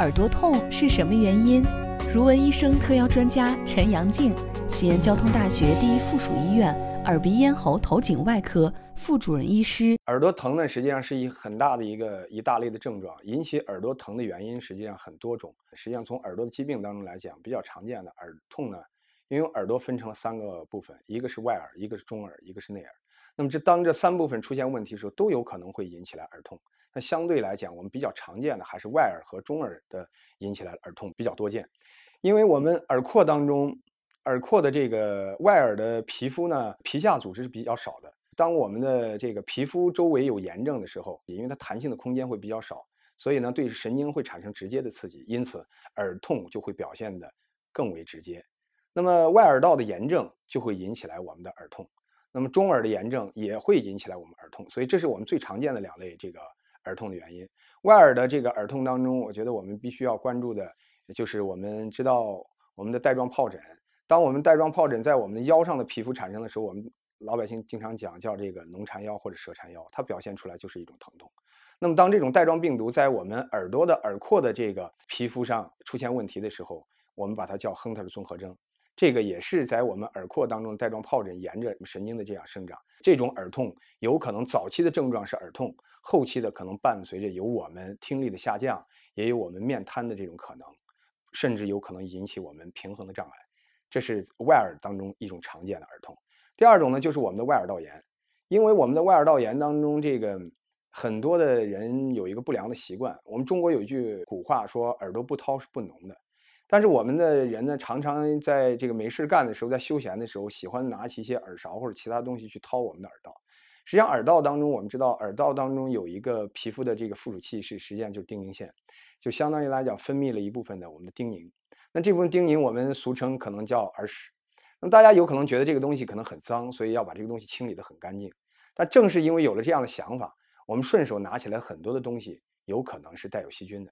耳朵痛是什么原因？如闻医生特邀专家陈阳静，西安交通大学第一附属医院耳鼻咽喉头颈外科副主任医师。耳朵疼呢，实际上是一很大的一个一大类的症状。引起耳朵疼的原因实际上很多种。实际上从耳朵的疾病当中来讲，比较常见的耳痛呢，因为耳朵分成了三个部分，一个是外耳，一个是中耳，一个是内耳。那么这当这三部分出现问题的时候，都有可能会引起来耳痛。那相对来讲，我们比较常见的还是外耳和中耳的引起来耳痛比较多见，因为我们耳廓当中，耳廓的这个外耳的皮肤呢，皮下组织是比较少的。当我们的这个皮肤周围有炎症的时候，因为它弹性的空间会比较少，所以呢，对神经会产生直接的刺激，因此耳痛就会表现的更为直接。那么外耳道的炎症就会引起来我们的耳痛，那么中耳的炎症也会引起来我们耳痛，所以这是我们最常见的两类这个。耳痛的原因，外耳的这个耳痛当中，我觉得我们必须要关注的，就是我们知道我们的带状疱疹。当我们带状疱疹在我们的腰上的皮肤产生的时候，我们老百姓经常讲叫这个“脓缠腰”或者“蛇缠腰”，它表现出来就是一种疼痛。那么，当这种带状病毒在我们耳朵的耳廓的这个皮肤上出现问题的时候，我们把它叫亨特的综合征。这个也是在我们耳廓当中带状疱疹沿着神经的这样生长，这种耳痛有可能早期的症状是耳痛，后期的可能伴随着有我们听力的下降，也有我们面瘫的这种可能，甚至有可能引起我们平衡的障碍。这是外耳当中一种常见的耳痛。第二种呢，就是我们的外耳道炎，因为我们的外耳道炎当中，这个很多的人有一个不良的习惯，我们中国有一句古话说：“耳朵不掏是不聋的。”但是我们的人呢，常常在这个没事干的时候，在休闲的时候，喜欢拿起一些耳勺或者其他东西去掏我们的耳道。实际上，耳道当中我们知道，耳道当中有一个皮肤的这个附属器，是实际上就是耵咛腺，就相当于来讲分泌了一部分的我们的耵咛。那这部分耵咛，我们俗称可能叫耳屎。那么大家有可能觉得这个东西可能很脏，所以要把这个东西清理的很干净。但正是因为有了这样的想法，我们顺手拿起来很多的东西，有可能是带有细菌的。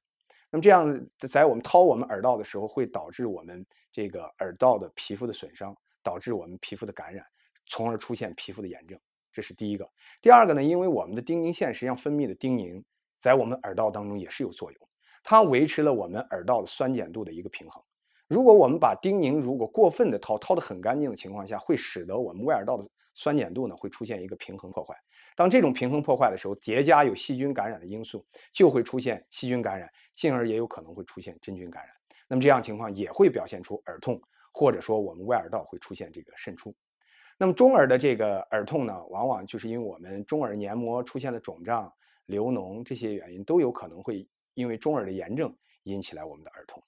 那么这样，在我们掏我们耳道的时候，会导致我们这个耳道的皮肤的损伤，导致我们皮肤的感染，从而出现皮肤的炎症。这是第一个。第二个呢，因为我们的叮咛腺实际上分泌的叮咛，在我们耳道当中也是有作用，它维持了我们耳道的酸碱度的一个平衡。如果我们把丁宁如果过分的掏掏得很干净的情况下，会使得我们外耳道的酸碱度呢会出现一个平衡破坏。当这种平衡破坏的时候，叠加有细菌感染的因素，就会出现细菌感染，进而也有可能会出现真菌感染。那么这样情况也会表现出耳痛，或者说我们外耳道会出现这个渗出。那么中耳的这个耳痛呢，往往就是因为我们中耳黏膜出现了肿胀、流脓这些原因，都有可能会因为中耳的炎症引起来我们的耳痛。